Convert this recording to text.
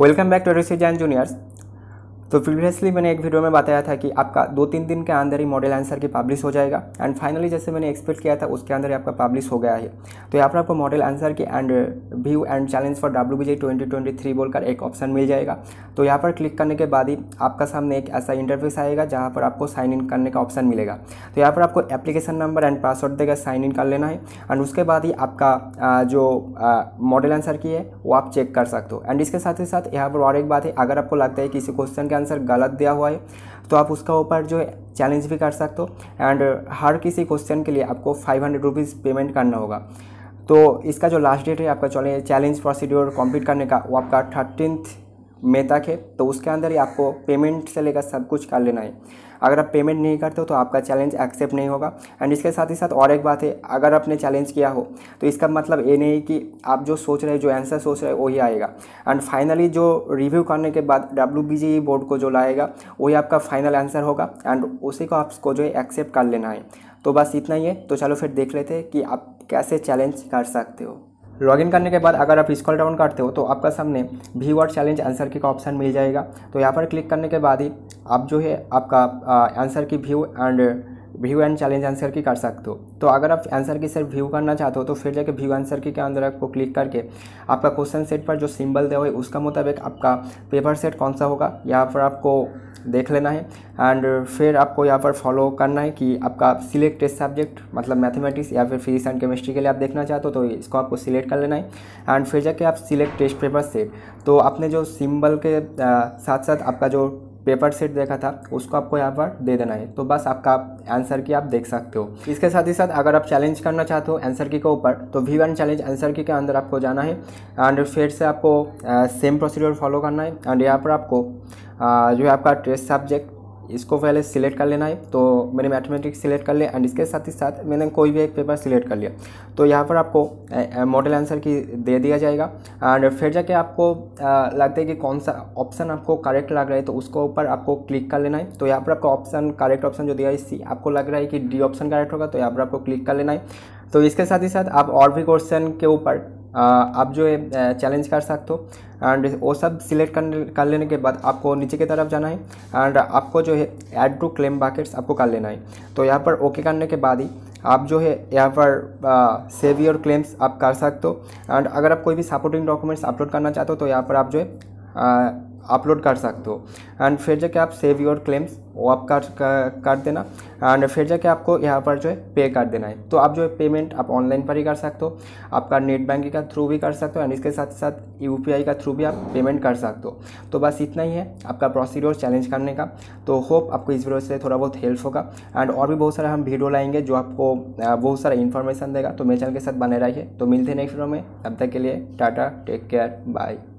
Welcome back to Advisor Jan Juniors. तो previously मैंने एक वीडियो में बताया था कि आपका दो तीन दिन के अंदर ही मॉडल आंसर की पब्लिश हो जाएगा एंड फाइनली जैसे मैंने एक्सपेक्ट किया था उसके अंदर ही आपका पब्लिश हो गया है तो यहाँ पर आपको model answer key and view and challenge for W B twenty twenty three बोलकर एक ऑप्शन मिल जाएगा तो यहाँ पर क्लिक करने के बाद ही आपका सामने एक ऐसा इंटरव्यूस आएगा जहाँ पर आपको साइन इन करने का ऑप्शन मिलेगा तो यहाँ पर आपको एप्लीकेशन नंबर एंड पासवर्ड देकर साइन इन कर लेना है एंड उसके बाद ही आपका जो मॉडल आंसर की है वो आप चेक कर सकते हो एंड इसके साथ ही साथ यहाँ पर और एक बात है अगर आपको लगता है किसी क्वेश्चन के आंसर गलत दिया हुआ है तो आप उसका ऊपर जो चैलेंज भी कर सकते हो एंड हर किसी क्वेश्चन के लिए आपको फाइव हंड्रेड रुपीज़ पेमेंट करना होगा तो इसका जो लास्ट डेट है आपका चैलेंज प्रोसीड्योर कंप्लीट करने का वो आपका थर्टीनथ मई तक है तो उसके अंदर ही आपको पेमेंट से लेकर सब कुछ कर लेना है अगर आप पेमेंट नहीं करते हो तो आपका चैलेंज एक्सेप्ट नहीं होगा एंड इसके साथ ही साथ और एक बात है अगर आपने चैलेंज किया हो तो इसका मतलब ये नहीं कि आप जो सोच रहे जो आंसर सोच रहे हो वही आएगा एंड फाइनली जो रिव्यू करने के बाद डब्ल्यू बोर्ड e को जो लाएगा वही आपका फाइनल आंसर होगा एंड उसी को आपको जो है एक्सेप्ट कर लेना है तो बस इतना ही है तो चलो फिर देख लेते हैं कि आप कैसे चैलेंज कर सकते हो लॉगिन करने के बाद अगर आप स्कॉल डाउन करते हो तो आपका सामने वी वर्ड चैलेंज आंसर की का ऑप्शन मिल जाएगा तो यहाँ पर क्लिक करने के बाद ही आप जो है आपका answer key view and view and challenge answer key कर सकते हो तो अगर आप आंसर की सिर्फ व्यू करना चाहते हो तो फिर जाके व्यू आंसर की के अंदर आपको क्लिक करके आपका क्वेश्चन सेट पर जो सिंबल दे हुए उसका मुताबिक आपका पेपर सेट कौन सा होगा यहाँ पर आपको देख लेना है एंड फिर आपको यहाँ पर फॉलो करना है कि आपका सिलेक्ट सब्जेक्ट मतलब मैथमेटिक्स या फिर फिजिक्स एंड केमिस्ट्री के लिए आप देखना चाहते हो तो इसको आपको सिलेक्ट कर लेना है एंड फिर जाके आप सिलेक्ट टेस्ट पेपर सेट तो आपने जो सिम्बल के आ, साथ साथ आपका जो पेपर सेट देखा था उसको आपको यहाँ पर दे देना है तो बस आपका आंसर की आप देख सकते हो इसके साथ ही साथ अगर आप चैलेंज करना चाहते हो आंसर की के ऊपर तो वी वन चैलेंज आंसर की के अंदर आपको जाना है एंड फिर से आपको सेम प्रोसीड्योर फॉलो करना है एंड यहाँ पर आपको जो है आपका ट्रेस सब्जेक्ट इसको पहले सिलेक्ट कर लेना है तो मैंने मैथमेटिक्स सिलेक्ट कर लिया एंड इसके साथ ही साथ मैंने कोई भी एक पेपर सिलेक्ट कर लिया तो यहाँ पर आपको मॉडल आंसर की दे दिया जाएगा एंड फिर जाके आपको लगता है कि कौन सा ऑप्शन आपको करेक्ट लग रहा है तो उसको ऊपर आपको क्लिक कर लेना है तो यहाँ पर आपको ऑप्शन करेक्ट ऑप्शन जो दिया है सी आपको लग रहा है कि डी ऑप्शन करेक्ट होगा तो यहाँ पर आपको क्लिक कर लेना है तो इसके साथ ही साथ आप और भी क्वेश्चन के ऊपर आप जो है चैलेंज कर सकते हो एंड वो सब सिलेक्ट कर कर लेने के बाद आपको नीचे की तरफ जाना है एंड आपको जो है ऐड टू क्लेम बाकेट्स आपको कर लेना है तो यहाँ पर ओके करने के बाद ही आप जो है यहाँ पर सेव योर क्लेम्स आप कर सकते हो एंड अगर आप कोई भी सपोर्टिंग डॉक्यूमेंट्स अपलोड करना चाहते हो तो यहाँ पर आप जो है अपलोड कर सकते हो एंड फिर जाके आप सेव योर क्लेम्स वो आप कर कर देना एंड फिर जाके आपको यहाँ पर जो है पे कर देना है तो आप जो है पेमेंट आप ऑनलाइन पर ही कर सकते हो आपका नेट बैंकिंग का थ्रू भी कर सकते हो एंड इसके साथ साथ यू का थ्रू भी आप पेमेंट कर सकते हो तो बस इतना ही है आपका प्रोसीडियोर चैलेंज करने का तो होप आपको इस वीडियो से थोड़ा बहुत हेल्प होगा एंड और भी बहुत सारे हम वीडियो लाएंगे जो आपको बहुत सारा इन्फॉर्मेशन देगा तो मेरे चैनल के साथ बने रहिए तो मिलते हैं नेक्स्ट वीडियो में तब तक के लिए टाटा टेक केयर बाय